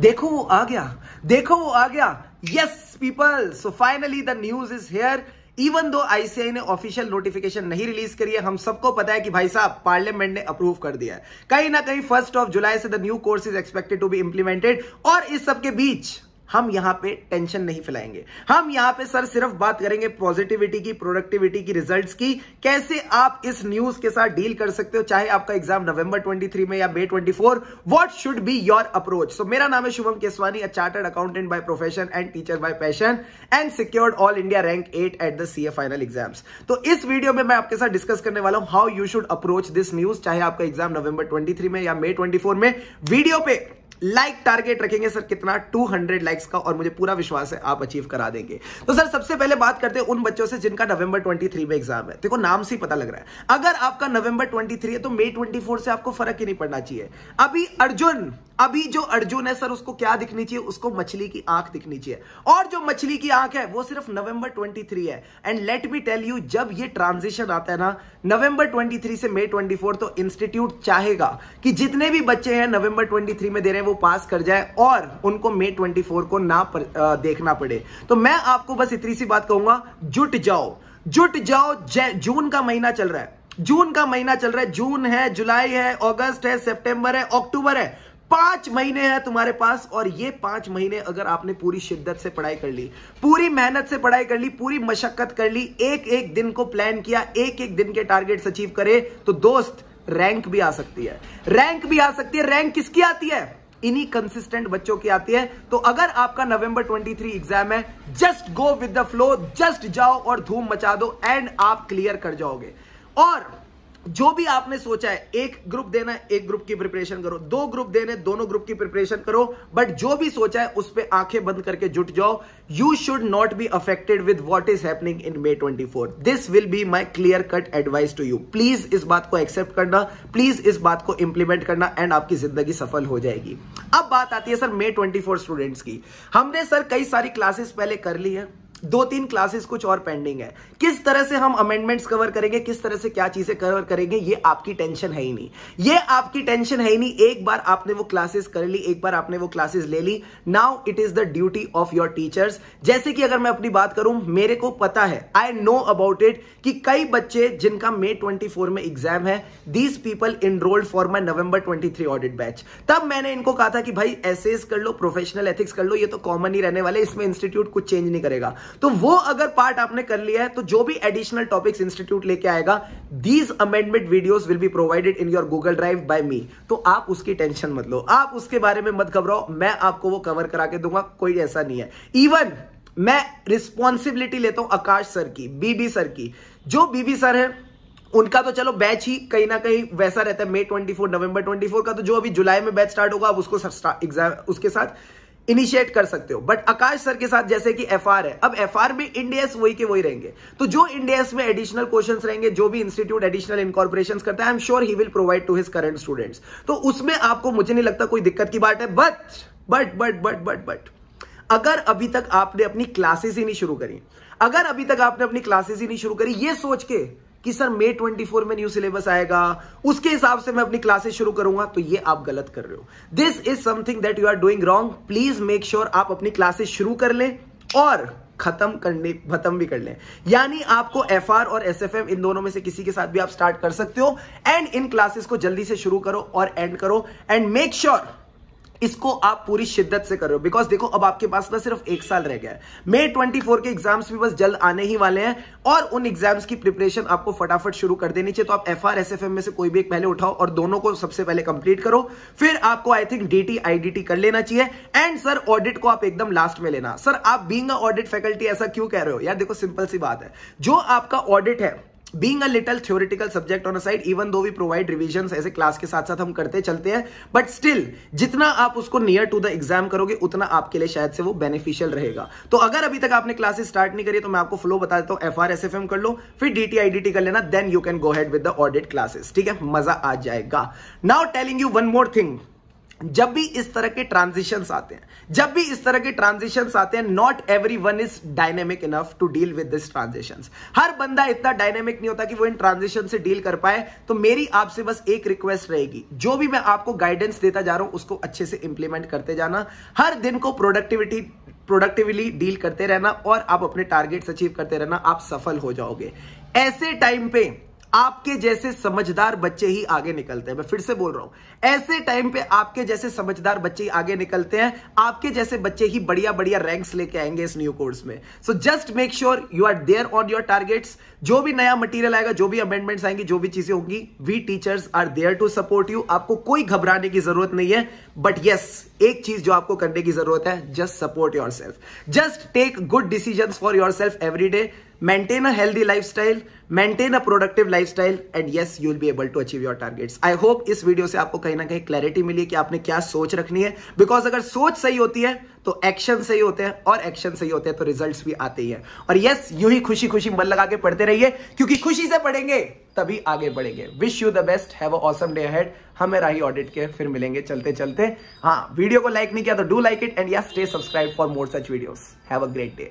देखो वो आ गया देखो वो आ गया yes people so finally the news is here even though ICAI ने ऑफिशियल नोटिफिकेशन नहीं रिलीज करी है हम सबको पता है कि भाई साहब पार्लियामेंट ने अप्रूव कर दिया है कहीं ना कहीं फर्स्ट ऑफ जुलाई से the new course is expected to be implemented और इस सबके बीच हम यहां पे टेंशन नहीं फैलाएंगे हम यहां पे सर सिर्फ बात करेंगे पॉजिटिविटी की प्रोडक्टिविटी की रिजल्ट्स की कैसे आप इस न्यूज के साथ डील कर सकते हो चाहे आपका एग्जाम नवंबर 23 में या May 24 what should be your approach so मेरा नाम है Shubham Keswani a chartered accountant by profession and teacher by passion and secured all India rank eight at the A final exams तो इस वीडियो में मैं आपके साथ डिस्कस करने वाला हूं how you should approach this news चाहे आपका एग्जाम नवंबर ट्वेंटी में या मे ट्वेंटी में वीडियो पे लाइक टारगेट रखेंगे सर कितना 200 लाइक्स का और मुझे पूरा विश्वास है आप अचीव करा देंगे तो सर सबसे पहले बात करते हैं उन बच्चों से जिनका नवंबर 23 में एग्जाम है देखो नाम से पता लग रहा है अगर आपका नवंबर 23 है तो मई 24 से आपको फर्क ही नहीं पड़ना चाहिए अभी अर्जुन अभी जो अर्जुन है सर उसको क्या दिखनी चाहिए उसको मछली की आंख दिखनी चाहिए और जो मछली की आंख है वो सिर्फ नवंबर 23 है and let me tell you जब ये ट्रांजिशन आता है ना नवंबर 23 से मई 24 तो इंस्टीट्यूट चाहेगा कि जितने भी बच्चे हैं नवंबर 23 में दे रहे हैं वो वो पास कर जाए और उनको मे ट्वेंटी फोर को ना पर, आ, देखना पड़े तो मैं आपको बस इतनी सी बात कहूंगा जुट जाओ जुट जाओ जून का महीना चल रहा है जून का महीना चल रहा है जून है जुलाई है अगस्त है सितंबर है अक्टूबर है पांच महीने हैं तुम्हारे पास और ये पांच महीने अगर आपने पूरी शिद्दत से पढ़ाई कर ली पूरी मेहनत से पढ़ाई कर ली पूरी मशक्कत कर ली एक एक दिन को प्लान किया एक एक दिन के टारगेट्स अचीव करे तो दोस्त रैंक भी आ सकती है रैंक भी आ सकती है रैंक किसकी आती है इन्हीं कंसिस्टेंट बच्चों की आती है तो अगर आपका नवंबर 23 एग्जाम है just go with the flow just जाओ और धूम मचा दो एंड आप क्लियर कर जाओगे और जो भी आपने सोचा है एक ग्रुप देना एक ग्रुप की प्रिपरेशन करो दो ग्रुप देने दोनों ग्रुप की प्रिपरेशन करो बट जो भी सोचा है उस पर आंखें बंद करके जुट जाओ you should not be affected with what is happening in May twenty four this will be my clear cut advice to you please इस बात को एक्सेप्ट करना प्लीज इस बात को इंप्लीमेंट करना एंड आपकी जिंदगी सफल हो जाएगी अब बात आती है sir May twenty four students की हमने सर कई सारी क्लासेस पहले कर ली है दो तीन क्लासेस कुछ और पेंडिंग है किस तरह से हम अमेंडमेंट्स कवर करेंगे किस तरह से क्या चीजें कवर करेंगे ये आपकी टेंशन है ही नहीं ये आपकी टेंशन है ही नहीं एक बार आपने वो क्लासेस कर ली एक बार आपने वो क्लासेस ले ली now it is the duty of your teachers जैसे कि अगर मैं अपनी बात करूं मेरे को पता है आई नो अबाउट इट कि कई बच्चे जिनका मे ट्वेंटी में एग्जाम है these people enrolled for my November twenty audit batch तब मैंने इनको कहा था कि भाई एसेस कर लो प्रोफेशनल एथिक्स कर लो ये तो कॉमन ही रहने वाले इसमें इंस्टीट्यूट कुछ चेंज नहीं करेगा तो वो अगर पार्ट आपने कर लिया है तो जो भी एडिशनल टॉपिक्स इंस्टीट्यूट लेके आएगा these amendment videos will be provided in your Google Drive by me तो आप उसकी टेंशन मत लो आप उसके बारे में मत घबराओ मैं आपको वो कवर करा के दूंगा कोई ऐसा नहीं है इवन मैं रिस्पॉन्सिबिलिटी लेता हूं आकाश सर की बीबी सर की जो बीबी सर है उनका तो चलो बैच ही कहीं ना कहीं वैसा रहता है मई 24 नवंबर 24 का तो जो अभी जुलाई में बैच स्टार्ट होगा आप उसको एग्जाम उसके साथ इनिशिएट कर सकते हो बट आकाश सर के साथ जैसे कि एफ है अब एफ में इंडियस वही के वही रहेंगे तो जो इंडियस में एडिशनल क्वेश्चन रहेंगे जो भी इंस्टीट्यूट एडिशनल इनकॉर्पोरेशन करता है I am sure he will provide to his current students तो उसमें आपको मुझे नहीं लगता कोई दिक्कत की बात है but but but but but but अगर अभी तक आपने अपनी क्लासेस ही नहीं शुरू करी अगर अभी तक आपने अपनी क्लासेस ही नहीं शुरू करी ये सोच के कि सर मे 24 में न्यू सिलेबस आएगा उसके हिसाब से मैं अपनी क्लासेस शुरू करूंगा तो ये आप गलत कर रहे हो this is something that you are doing wrong please make sure आप अपनी क्लासेस शुरू कर लें और खत्म करने खत्म भी कर लें यानी आपको एफ और एस इन दोनों में से किसी के साथ भी आप स्टार्ट कर सकते हो एंड इन क्लासेस को जल्दी से शुरू करो और एंड करो एंड मेक श्योर sure इसको आप पूरी शिद्दत से करो बिकॉज देखो अब आपके पास ना सिर्फ एक साल रह गया है मे ट्वेंटी के एग्जाम्स भी बस जल्द आने ही वाले हैं और उन एग्जाम्स की प्रिपरेशन आपको फटाफट शुरू कर देनी चाहिए तो आप एफ आर में से कोई भी एक पहले उठाओ और दोनों को सबसे पहले कंप्लीट करो फिर आपको आई थिंक डीटी आईडीटी कर लेना चाहिए एंड सर ऑडिट को आप एकदम लास्ट में लेना सर आप बींग ऑडिट फैकल्टी ऐसा क्यों कह रहे हो यार देखो सिंपल सी बात है जो आपका ऑडिट है being a little theoretical subject on side even though we provide revision ऐसे क्लास के साथ साथ हम करते चलते हैं बट स्टिल जितना आप उसको नियर टू द एग्जाम करोगे उतना आपके लिए शायद से वो बेनिफिशियल रहेगा तो अगर अभी तक आपने क्लासेस स्टार्ट नहीं करी तो मैं आपको फ्लो बता देता हूँ F R S F M कर लो फिर D T I D T कर लेना then you can go head with the audit classes ठीक है मजा आ जाएगा now telling you one more thing जब भी इस तरह के ट्रांजिशंस आते हैं जब भी इस तरह के ट्रांजिशंस आते हैं not everyone is dynamic enough to deal with this transitions हर बंदा इतना डायनेमिक नहीं होता कि वो इन ट्रांजिशन से डील कर पाए तो मेरी आपसे बस एक रिक्वेस्ट रहेगी जो भी मैं आपको गाइडेंस देता जा रहा हूं उसको अच्छे से इंप्लीमेंट करते जाना हर दिन को प्रोडक्टिविटी प्रोडक्टिवली डील करते रहना और आप अपने टारगेट्स अचीव करते रहना आप सफल हो जाओगे ऐसे टाइम पे आपके जैसे समझदार बच्चे ही आगे निकलते हैं मैं फिर से बोल रहा हूं ऐसे टाइम पे आपके जैसे समझदार बच्चे ही आगे निकलते हैं आपके जैसे बच्चे ही बढ़िया बढ़िया रैंक्स लेके आएंगे इस न्यू कोर्स में so just make sure you are there on your targets जो भी नया मटेरियल आएगा जो भी अमेंडमेंट्स आएंगे जो भी चीजें होंगी we teachers are there to support you आपको कोई घबराने की जरूरत नहीं है बट यस एक चीज जो आपको करने की जरूरत है just support yourself just take good decision for yourself every day a healthy lifestyle maintain a productive lifestyle and you you'll be able to achieve your targets I hope इस video से आपको कहीं ना कहीं clarity मिली कि आपने क्या सोच रखनी है बिकॉज अगर सोच सही होती है तो एक्शन सही होते हैं और एक्शन सही होते हैं तो रिजल्ट भी आते ही है और यस yes, ही खुशी खुशी मन लगा के पढ़ते रहिए क्योंकि खुशी से पढ़ेंगे तभी आगे बढ़ेंगे wish you the best have awesome day ahead हमें राही ऑडिट के फिर मिलेंगे चलते चलते हाँ वीडियो को लाइक नहीं किया तो डू लाइक इट एंड या stay subscribe for more such videos have a great day